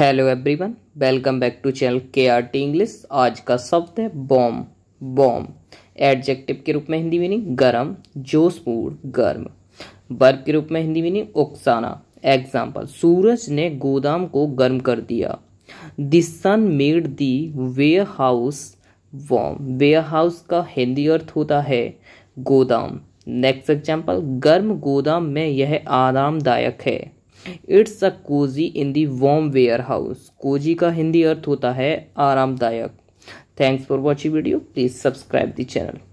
hello everyone welcome back to channel K R T English आज का शब्द है बॉम बॉम एडजेक्टिव के रूप में हिंदी मीनिंग गर्म जोशपूर्ण गर्म वर्ब के रूप में हिंदी मीनिंग उकसाना एग्जाम्पल सूरज ने गोदाम को गर्म कर दिया the sun made the warehouse warm warehouse का हिंदी अर्थ होता है गोदाम नेक्स्ट एग्जाम्पल गर्म गोदाम में यह आरामदायक है it's a cosy in the warm warehouse cosy का हिंदी अर्थ होता है आरामदायक thanks for watching video please subscribe the channel